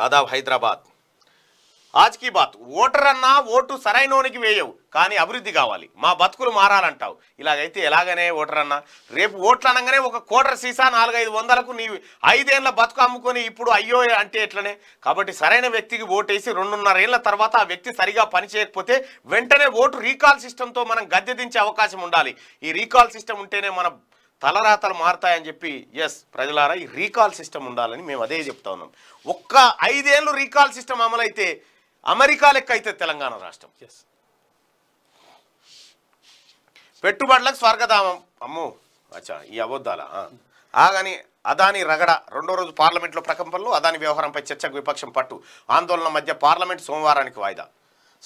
దాదాపు హైదరాబాద్ కీ బాత్ ఓటర్ అన్నా ఓటు సరైనోనికి వేయవు కానీ అభివృద్ధి కావాలి మా బతుకులు మారాలంటావు ఇలాగైతే ఎలాగనే ఓటర్ అన్నా రేపు ఓట్లు అనగానే ఒక కోటర సీసా నాలుగైదు వందలకు నీ ఐదేళ్ల బతుకు అమ్ముకొని ఇప్పుడు అయ్యో అంటే ఎట్లనే కాబట్టి సరైన వ్యక్తికి ఓటేసి రెండున్నర ఏళ్ళ తర్వాత ఆ వ్యక్తి సరిగా పనిచేయకపోతే వెంటనే ఓటు రీకాల్ సిస్టంతో మనం గద్దె దించే అవకాశం ఉండాలి ఈ రీకాల్ సిస్టమ్ ఉంటేనే మన తలరాతలు మారుతాయని చెప్పి ఎస్ ప్రజలారా ఈ రీకాల్ సిస్టమ్ ఉండాలని మేము అదే చెప్తా ఉన్నాం ఒక్క ఐదేళ్ళు రీకాల్ సిస్టమ్ అమలైతే అమెరికా లెక్క అయితే తెలంగాణ రాష్ట్రం ఎస్ పెట్టుబడులకు స్వర్గధామం అమ్మో అచ్చా ఈ అబద్ధాలా ఆగని అదాని రగడ రెండో రోజు పార్లమెంట్లో ప్రకంపనలు అదాని వ్యవహారంపై చర్చకు విపక్షం పట్టు ఆందోళన మధ్య పార్లమెంట్ సోమవారానికి వాయిదా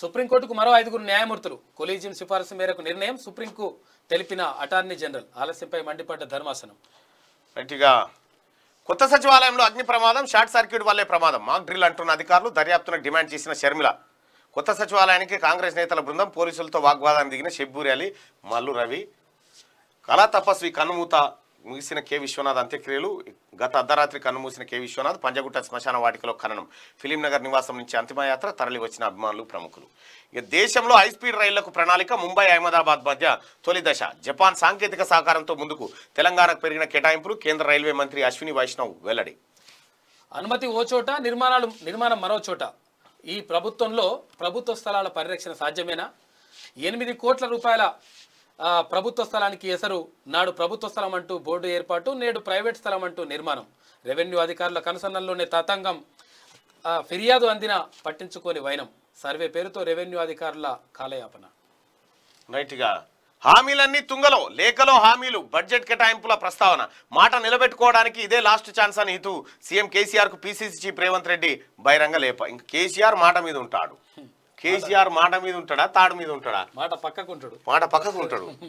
సుప్రీంకోర్టుకు మరో ఐదుగురు న్యాయమూర్తులు కొలీజియం సిఫారసు మేరకు నిర్ణయం సుప్రీంకు తెలిపిన అటార్నీ జనరల్ ఆలస్యంపై మండిపడ్డ ధర్మాసనం రైట్గా కొత్త సచివాలయంలో అగ్ని ప్రమాదం షార్ట్ సర్క్యూట్ వల్లే ప్రమాదం మాక్ డ్రిల్ అంటున్న అధికారులు దర్యాప్తును డిమాండ్ చేసిన షర్మిల కొత్త సచివాలయానికి కాంగ్రెస్ నేతల బృందం పోలీసులతో వాగ్వాదాన్ని దిగిన షెబ్బూరి అలీ మల్లు రవి కళా తపస్వి కనుమూత ముగిసిన కె విశ్వనాథ్ అంత్యక్రియలు గత అర్ధరాత్రి కన్నుమూసిన కె విశ్వనాథ్ పంజగుట్ట శ్మశాన వాటికలో ఖననం ఫిలింనగర్ నివాసం నుంచి అంతిమయాత్ర తరలివచ్చిన అభిమానులు ప్రముఖులు ఇక దేశంలో హైస్పీడ్ రైళ్లకు ప్రణాళిక ముంబై అహ్మదాబాద్ మధ్య తొలి దశ జపాన్ సాంకేతిక సహకారంతో ముందుకు తెలంగాణకు పెరిగిన కేటాయింపులు కేంద్ర రైల్వే మంత్రి అశ్విని వైష్ణవ్ వెల్లడి అనుమతి ఓ చోట నిర్మాణాలు నిర్మాణం మరో చోట ఈ ప్రభుత్వంలో ప్రభుత్వ స్థలాల పరిరక్షణ సాధ్యమేనా ఎనిమిది కోట్ల రూపాయల ప్రభుత్వ స్థలానికి ఎసరు నాడు ప్రభుత్వ స్థలం అంటూ బోర్డు ఏర్పాటు నేడు ప్రైవేట్ స్థలం అంటూ నిర్మాణం రెవెన్యూ అధికారుల కనుసన్నల్లోనే తతంగం ఫిర్యాదు అందిన పట్టించుకోని వైనం సర్వే పేరుతో రెవెన్యూ అధికారుల కాలయాపన నైట్గా హామీలన్నీ తుంగలో లేఖలో హామీలు బడ్జెట్ కేటాయింపుల ప్రస్తావన మాట నిలబెట్టుకోవడానికి ఇదే లాస్ట్ ఛాన్స్ అని హితూ సీఎం కేసీఆర్కు పిసిసి చీఫ్ రేవంత్ రెడ్డి బహిరంగ లేప ఇంకా కేసీఆర్ మాట మీద ఉంటాడు కేసీఆర్ మాట మీద ఉంటాడా తాడు మీద ఉంటాడా మాట పక్కకు ఉంటాడు మాట పక్కకు ఉంటాడు